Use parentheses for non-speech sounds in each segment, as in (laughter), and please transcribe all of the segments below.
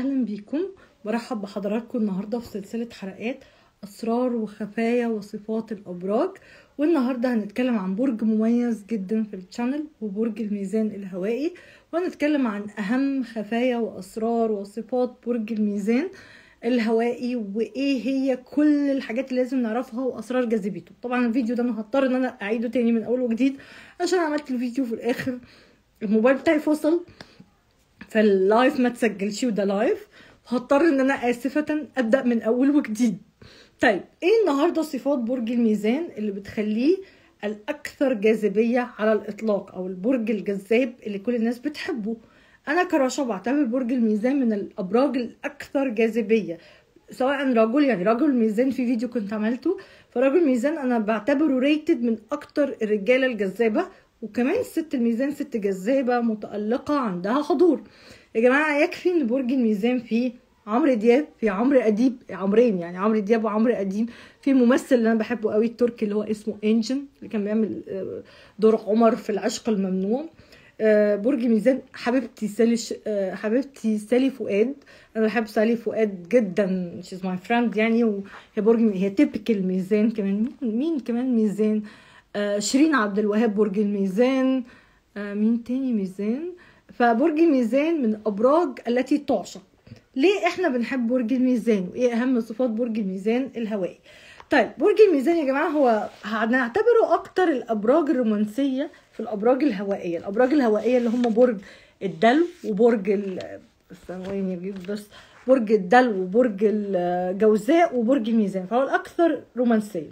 اهلا بيكم مرحب بحضراتكم النهارده في سلسله حلقات اسرار وخفايا وصفات الابراج والنهارده هنتكلم عن برج مميز جدا في الشانل وبرج الميزان الهوائي وهنتكلم عن اهم خفايا واسرار وصفات برج الميزان الهوائي وايه هي كل الحاجات اللي لازم نعرفها واسرار جاذبيته طبعا الفيديو ده انا هضطر ان انا اعيده تاني من اول وجديد عشان عملت الفيديو في الاخر الموبايل بتاعي فصل فاللايف ما تسجلش وده لايف هضطر ان انا اسفه ابدا من اول وجديد طيب ايه النهارده صفات برج الميزان اللي بتخليه الاكثر جاذبيه على الاطلاق او البرج الجذاب اللي كل الناس بتحبه انا كرشا بعتبر برج الميزان من الابراج الاكثر جاذبيه سواء رجل يعني رجل الميزان في فيديو كنت عملته فرجل الميزان انا بعتبره ريتد من اكتر الرجاله الجذابه وكمان الست الميزان ست جذابه متالقه عندها حضور يا جماعه يكفي ان برج الميزان فيه عمرو دياب في عمرو اديب عمرين يعني عمرو دياب وعمرو اديب في ممثل اللي انا بحبه قوي التركي اللي هو اسمه انجن اللي كان بيعمل آه، دور عمر في العشق الممنوع آه، برج ميزان حبيبتي سالي ش... آه، حبيبتي سالي فؤاد انا بحب سالي فؤاد جدا شيز ماي فريند يعني وهي برج هي تيبكال ميزان كمان مين كمان ميزان آه، شيرين عبد الوهاب برج الميزان آه، مين تاني ميزان فبرج الميزان من الابراج التي تعشق ليه احنا بنحب برج الميزان وايه اهم صفات برج الميزان الهوائي طيب برج الميزان يا جماعه هو هنعتبره اكتر الابراج الرومانسيه في الابراج الهوائيه الابراج الهوائيه اللي هم برج الدلو وبرج ال ثواني بس برج الدلو وبرج الجوزاء وبرج الميزان فهو الاكثر رومانسيه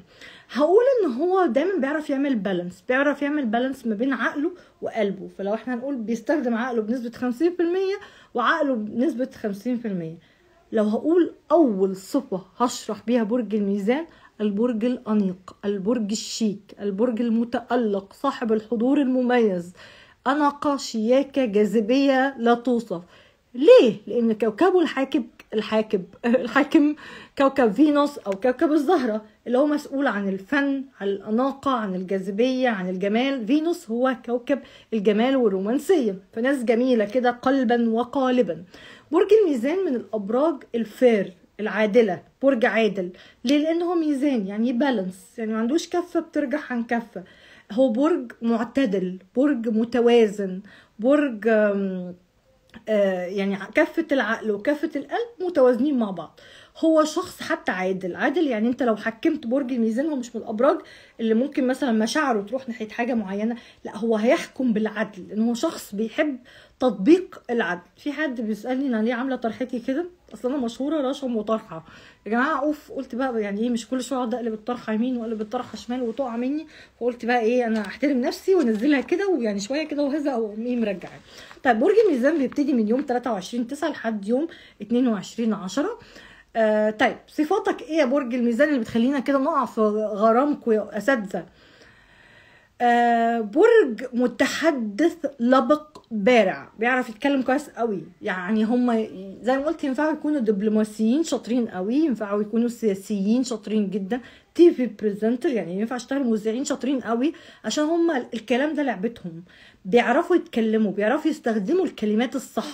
هقول ان هو دايما بيعرف يعمل بالانس بيعرف يعمل بالانس ما بين عقله وقلبه فلو احنا هنقول بيستخدم عقله بنسبة 50% وعقله بنسبة 50% لو هقول اول صفة هشرح بيها برج الميزان البرج الأنيق البرج الشيك البرج المتألق صاحب الحضور المميز أناقة شياكة جاذبية لا توصف ليه؟ لأن كوكبه الحاكم الحاكم (laughs) الحاكم كوكب فينوس او كوكب الزهره اللي هو مسؤول عن الفن عن الاناقه عن الجاذبيه عن الجمال فينوس هو كوكب الجمال والرومانسيه فناس جميله كده قلبا وقالبا برج الميزان من الابراج الفير العادله برج عادل ليه لان هو ميزان يعني بالانس يعني ما عندوش كفه بترجح عن كفه هو برج معتدل برج متوازن برج آه، يعني كفه العقل وكفه القلب متوازنين مع بعض هو شخص حتى عادل عادل يعني انت لو حكمت برج الميزان هو مش من الابراج اللي ممكن مثلا مشاعره تروح ناحيه حاجه معينه لا هو هيحكم بالعدل ان هو شخص بيحب تطبيق العدل في حد بيسالني انا ليه عامله طرحتي كده اصل انا مشهوره رشم وطرحه يا جماعه اوف قلت بقى يعني ايه مش كل شويه اقعد اقلب الطرحه يمين واقلب الطرحه شمال وتقع مني فقلت بقى ايه انا احترم نفسي وانزلها كده ويعني شويه كده وهزه او ايه مرجعه طيب برج الميزان بيبتدي من يوم 23 9 لحد يوم 22 10 آه طيب صفاتك ايه يا برج الميزان اللي بتخلينا كده نقع في غرامكم يا اساتذه برج متحدث لبق بارع بيعرف يتكلم كويس قوي يعني هم زي ما قلت ينفعوا يكونوا دبلوماسيين شاطرين قوي ينفعوا يكونوا سياسيين شاطرين جدا تي في بريزنتر يعني ينفع يشتغلوا مذيعين شاطرين قوي عشان هم الكلام ده لعبتهم بيعرفوا يتكلموا بيعرفوا يستخدموا الكلمات الصح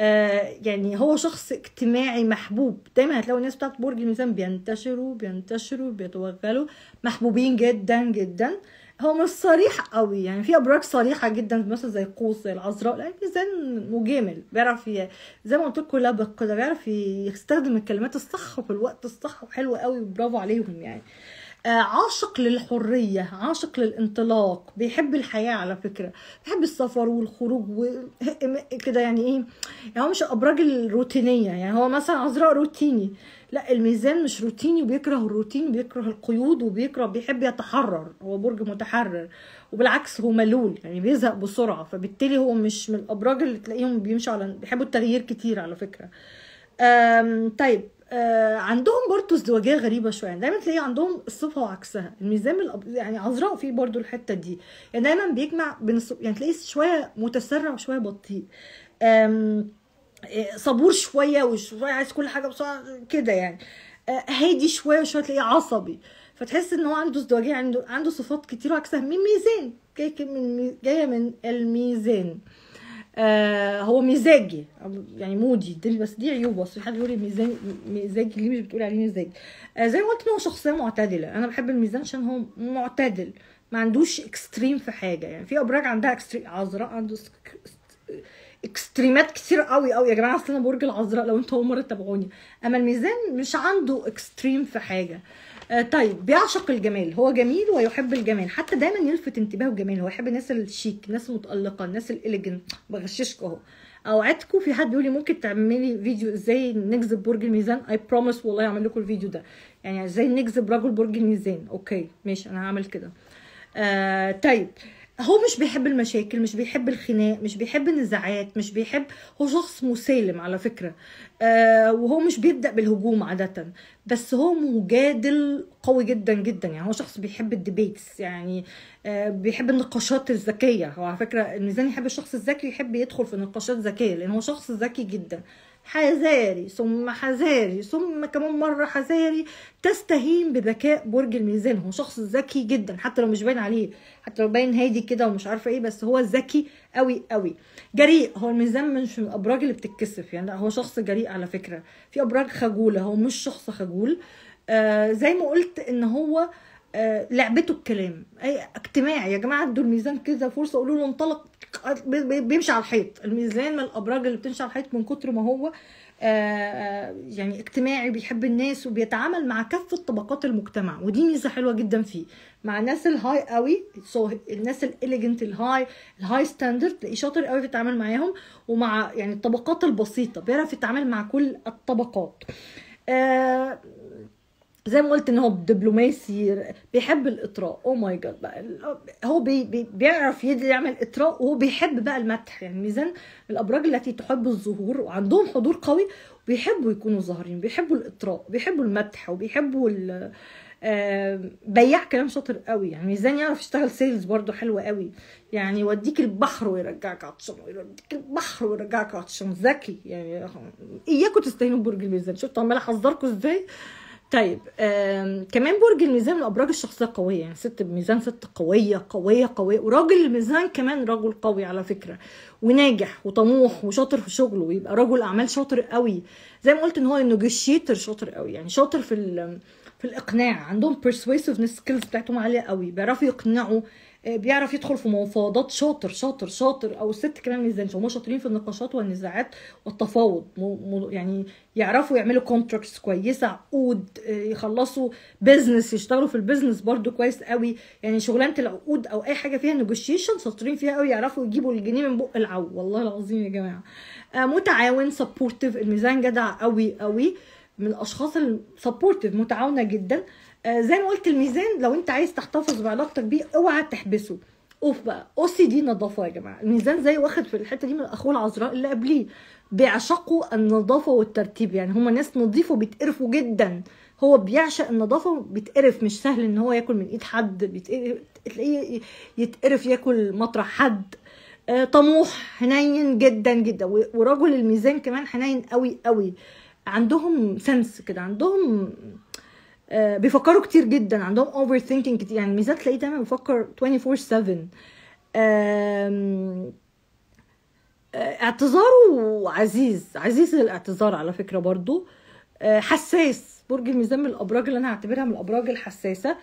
آه يعني هو شخص اجتماعي محبوب دايما هتلاقوا الناس بتاعت برج الميزان بينتشروا بينتشروا بيتوغلوا محبوبين جدا جدا آه هو مش صريح قوي يعني في ابراج صريحه جدا مثلا زي قوس زي العذراء لا زن مجامل بيعرف زي ما قلت لكم لبق كده بيعرف يستخدم الكلمات الصح في الوقت الصح وحلو قوي برافو عليهم يعني آه، عاشق للحرية عاشق للانطلاق بيحب الحياة على فكرة بيحب السفر والخروج و... كده يعني ايه يعني هو مش الأبراج الروتينية يعني هو مثلا عذراء روتيني لا الميزان مش روتيني وبيكره الروتين بيكره القيود وبيكره بيحب يتحرر هو برج متحرر وبالعكس هو ملول يعني بيزهق بسرعة فبالتالي هو مش من الأبراج اللي تلاقيهم بيمشوا على بيحبوا التغيير كتير على فكرة طيب آه عندهم برضو ازدواجيه غريبه شويه يعني دايما تلاقي عندهم الصفه وعكسها يعني الميزان الأب... يعني عذراء فيه برضو الحته دي يعني دايما بيجمع بين الصف... يعني تلاقيه شويه متسرع وشويه بطيء آم... آه، صبور شويه وشويه عايز كل حاجه بسرعه كده يعني آه هادي شويه وشويه تلاقيه عصبي فتحس ان هو عنده ازدواجيه عنده عنده صفات كتير وعكسها من ميزان جايه من الميزان آه هو مزاجي يعني مودي دي بس دي عيوب بس حد يقول ميزان مزاجي ليه مش بتقول عليه مزاج آه زي ما قلت هو شخصيه معتدله انا بحب الميزان عشان هو معتدل ما عندوش اكستريم في حاجه يعني في ابراج عندها اكستريم عذراء عنده اكستريمات كتير قوي قوي يا جماعه اصل انا برج العذراء لو انتوا اول مره تتابعوني اما الميزان مش عنده اكستريم في حاجه آه آه، طيب بيعشق الجمال هو جميل ويحب الجمال حتى دايما يلفت انتباهه الجمال هو يحب الناس الشيك الناس المتالقه الناس الاليجنت بغششكم اهو اوعدكم في حد يقولي لي ممكن تعملي فيديو ازاي نجذب برج الميزان اي بروميس والله اعمل لكم الفيديو ده يعني ازاي نجذب رجل برج الميزان اوكي ماشي انا هعمل كده آه طيب آه هو مش بيحب المشاكل مش بيحب الخناق مش بيحب النزاعات مش بيحب هو شخص مسالم على فكره آه وهو مش بيبدا بالهجوم عاده بس هو مجادل قوي جدا جدا يعني هو شخص بيحب الديبيتس يعني آه بيحب النقاشات الذكيه هو على فكره الميزان يحب الشخص الذكي يحب يدخل في نقاشات ذكيه لان هو شخص ذكي جدا آه حذاري ثم حذاري ثم كمان مرة حذاري تستهين بذكاء برج الميزان هو شخص ذكي جدا حتى لو مش باين عليه حتى لو باين هادي كده ومش عارفة ايه بس هو ذكي قوي قوي جريء هو الميزان مش من الأبراج اللي بتتكسف يعني لا هو شخص جريء على فكرة في أبراج خجولة هو مش شخص خجول آه زي ما قلت ان هو آه آه، لعبته الكلام اي اجتماع يا جماعه ادوا الميزان كذا فرصه قولوا له انطلق بيمشي على الحيط الميزان من الابراج اللي بتمشي على الحيط من كتر ما هو آه، آه، يعني اجتماعي بيحب الناس وبيتعامل مع كافه طبقات المجتمع ودي ميزه حلوه جدا فيه مع الناس الهاي قوي الناس الاليجنت الهاي الهاي ستاندرد تلاقيه شاطر قوي في التعامل معاهم ومع يعني الطبقات البسيطه بيعرف يتعامل مع كل الطبقات زي ما قلت ان هو دبلوماسي بيحب الاطراء او ماي جاد بقى هو بي بي بيعرف يعمل اطراء وهو بيحب بقى المدح يعني ميزان الابراج التي تحب الظهور وعندهم حضور قوي بيحبوا يكونوا ظاهرين بيحبوا الاطراء بيحبوا المدح وبيحبوا بياع كلام شاطر قوي يعني ميزان يعرف يشتغل سيلز برده حلو قوي يعني يوديك البحر ويرجعك عطشان يوديك البحر ويرجعك عطشان ذكي يعني اياكم تستهينوا ببرج الميزان شفتوا عمال احذركم ازاي طيب كمان برج الميزان من ابراج الشخصيه القويه يعني ست بميزان ست قويه قويه قويه وراجل الميزان كمان رجل قوي على فكره وناجح وطموح وشاطر في شغله ويبقى رجل اعمال شاطر قوي زي ما قلت ان هو انه شاطر قوي يعني شاطر في في الاقناع عندهم persuasiveness skills بتاعتهم عاليه قوي بيعرفوا يقنعوا آه، بيعرف يدخل في مفاوضات شاطر شاطر شاطر او الست كمان ميزانش هم شاطرين في النقاشات والنزاعات والتفاوض يعني يعرفوا يعملوا كونتراكتس كويسه عقود آه، يخلصوا بيزنس يشتغلوا في البيزنس برده كويس قوي يعني شغلانه العقود او اي حاجه فيها نيجوشيشن شاطرين فيها قوي يعرفوا يجيبوا الجنيه من بق العو والله العظيم يا جماعه آه، متعاون سبورتيف الميزان جدع قوي قوي من الاشخاص السبورتيف متعاونه جدا آه، زي ما قلت الميزان لو انت عايز تحتفظ بعلاقتك بيه اوعى تحبسه اوف بقى او سي دي نظافه يا جماعه الميزان زي واخد في الحته دي من اخوه العذراء اللي قبليه بيعشقوا النظافه والترتيب يعني هما ناس نظيفه وبيتقرفوا جدا هو بيعشق النظافه بيتقرف مش سهل ان هو ياكل من ايد حد تلاقيه يتقرف ياكل مطرح حد آه، طموح حنين جدا جدا ورجل الميزان كمان حنين قوي قوي عندهم سنس كده عندهم آه بيفكروا كتير جدا عندهم اوفر ثينكينج كتير يعني ميزات تلاقيه دايما بيفكر 24 7 آه اعتذاره عزيز عزيز الاعتذار على فكره برضو آه حساس برج الميزان من الابراج اللي انا هعتبرها من الابراج الحساسه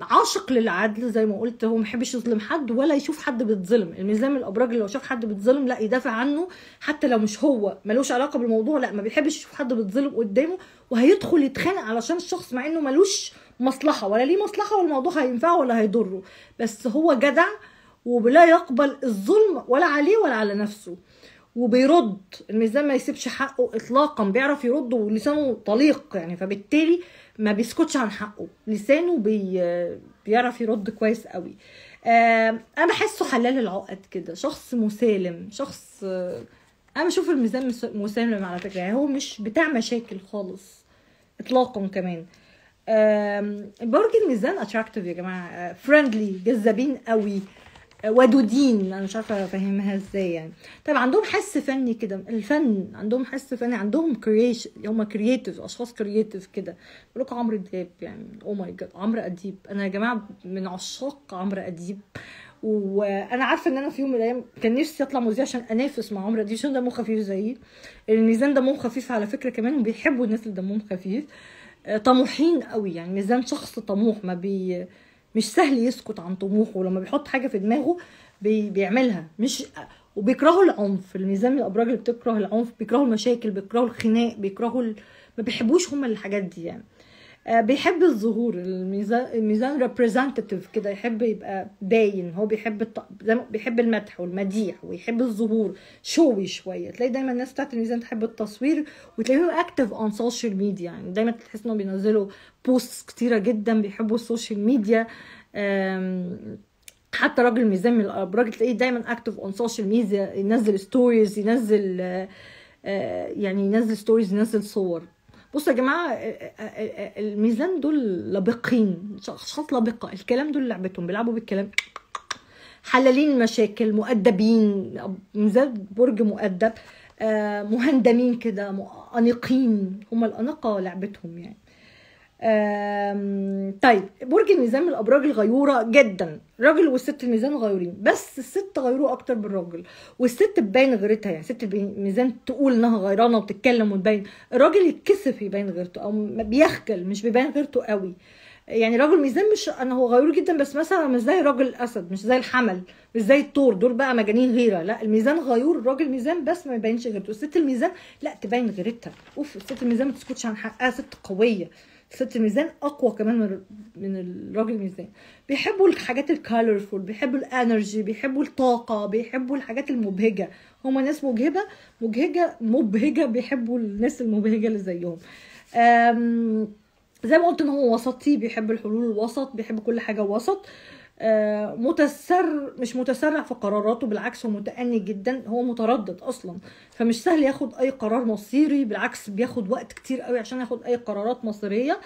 عاشق للعدل زي ما قلت هو ما بيحبش يظلم حد ولا يشوف حد بيتظلم الميزان الابراج لو شاف حد بيتظلم لا يدافع عنه حتى لو مش هو ملوش علاقه بالموضوع لا ما بيحبش يشوف حد بيتظلم قدامه وهيدخل يتخانق علشان الشخص مع انه ملوش مصلحه ولا ليه مصلحه والموضوع هينفعه ولا هيضره بس هو جدع ولا يقبل الظلم ولا عليه ولا على نفسه وبيرد الميزان ما يسيبش حقه اطلاقا بيعرف يرد ولسانه طليق يعني فبالتالي ما بيسكتش عن حقه لسانه بي بيعرف يرد كويس قوي آه، انا بحسه حلال العقد كده شخص مسالم شخص انا بشوف الميزان مسالم على فكره يعني هو مش بتاع مشاكل خالص اطلاقا كمان برج الميزان اتراكتيف يا جماعه فريندلي آه، جذابين قوي ودودين انا مش عارفه افهمها ازاي يعني طب عندهم حس فني كده الفن عندهم حس فني عندهم كرييشن هم كرييتيف اشخاص كرييتيف كده بقول لكم عمرو دياب يعني او ماي جاد عمرو اديب انا يا جماعه من عشاق عمرو اديب وانا عارفه ان انا في يوم من الايام كان نفسي اطلع مذيع عشان انافس مع عمرو اديب عشان دمه خفيف زيي الميزان دمهم خفيف على فكره كمان وبيحبوا الناس اللي دمهم خفيف آه، طموحين قوي يعني ميزان شخص طموح ما بي مش سهل يسكت عن طموحه لما بيحط حاجه في دماغه بي بيعملها مش وبيكرهوا العنف الميزان الابراج اللي بتكره العنف بيكرهوا المشاكل بيكرهوا الخناق بيكرهوا ال... ما بيحبوش هما الحاجات دي يعني آه، بيحب الظهور الميزان ريبريزنتيف كده يحب يبقى باين هو بيحب الط... بيحب المدح والمديح ويحب الظهور شوي شويه تلاقي دايما الناس بتاعت الميزان تحب التصوير وتلاقيهم اكتف اون سوشيال ميديا يعني دايما تحس انهم بينزلوا بوست كتيره جدا بيحبوا السوشيال ميديا أم... حتى راجل ميزان من الابراج تلاقيه دايما اكتف اون سوشيال ميديا ينزل ستوريز ينزل آه، آه، يعني ينزل ستوريز ينزل صور بصوا يا جماعه الميزان دول لبقين اشخاص لبقه الكلام دول لعبتهم بيلعبوا بالكلام حلالين مشاكل مؤدبين ميزان برج مؤدب آه، مهندمين كده انيقين هم الاناقه لعبتهم يعني طيب برج الميزان من الابراج الغيوره جدا الراجل والست الميزان غيورين بس الست غيوره اكتر بالراجل والست تبين غيرتها يعني ست الميزان تقول انها غيرانه وتتكلم وتبين الراجل يتكسف يبين غيرته او بيخجل مش بيبين غيرته قوي يعني راجل ميزان مش انا هو غيور جدا بس مثلا مش زي راجل الاسد مش زي الحمل مش زي الثور دول بقى مجانين غيره لا الميزان غيور الراجل ميزان بس ما يبينش غيرته الست الميزان لا تبين غيرتها اوف الست الميزان ما تسكتش عن حقها ست قويه ست الميزان اقوى كمان من من الراجل الميزان بيحبوا الحاجات الكالرفول بيحبوا الانرجي بيحبوا الطاقه بيحبوا الحاجات المبهجه هما ناس مجهبه مجهجه مبهجه بيحبوا الناس المبهجه اللي زيهم زي ما قلت ان هو وسطي بيحب الحلول الوسط بيحب كل حاجه وسط آه آه، متسر مش متسرع في قراراته بالعكس هو متأني جدا هو متردد اصلا فمش سهل ياخد اي قرار مصيري بالعكس بياخد وقت كتير قوي عشان ياخد اي قرارات مصيريه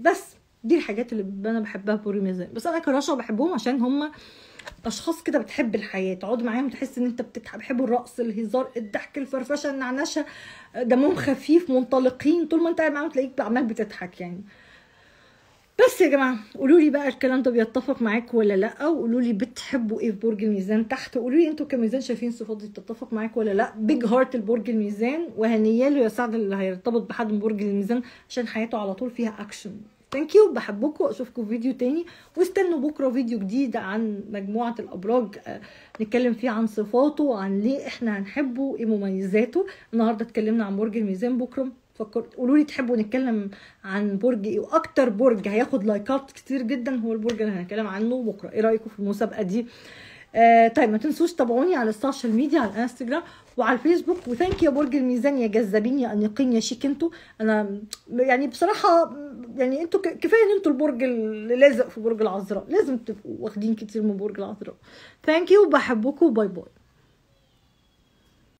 بس دي الحاجات اللي انا بحبها بوري ميزان بس انا كرشا بحبهم عشان هم اشخاص كده بتحب الحياه تقعد معاهم تحس ان انت بتحب الرقص الهزار الضحك الفرفشه النعنشه دمهم خفيف منطلقين طول ما انت قاعد معاهم تلاقيك عمال بتضحك يعني بس يا جماعه قولوا لي بقى الكلام ده بيتفق معاك ولا لا وقولوا لي بتحبوا ايه في برج الميزان تحت قولوا لي انتوا كميزان شايفين الصفات دي بتتفق معاك ولا لا بيج هارت لبرج الميزان وهنيه له يا سعد اللي هيرتبط بحد من برج الميزان عشان حياته على طول فيها اكشن ثانك يو بحبكم اشوفكم في فيديو تاني واستنوا بكره فيديو جديد عن مجموعه الابراج آه، نتكلم فيه عن صفاته وعن ليه احنا هنحبه ايه مميزاته النهارده اتكلمنا عن برج الميزان بكره فكر قولوا لي تحبوا نتكلم عن برج ايه واكتر برج هياخد لايكات كتير جدا هو البرج اللي هنتكلم عنه بكره ايه رايكم في المسابقه دي آه طيب ما تنسوش تابعوني على السوشيال ميديا على الانستجرام وعلى الفيسبوك وثانك يا برج الميزان يا جذابين يا انيقين يا شيك انتوا انا يعني بصراحه يعني انتوا كفايه ان انتوا البرج اللي لازق في برج العذراء لازم تبقوا واخدين كتير من برج العذراء ثانك يو وبحبكم باي باي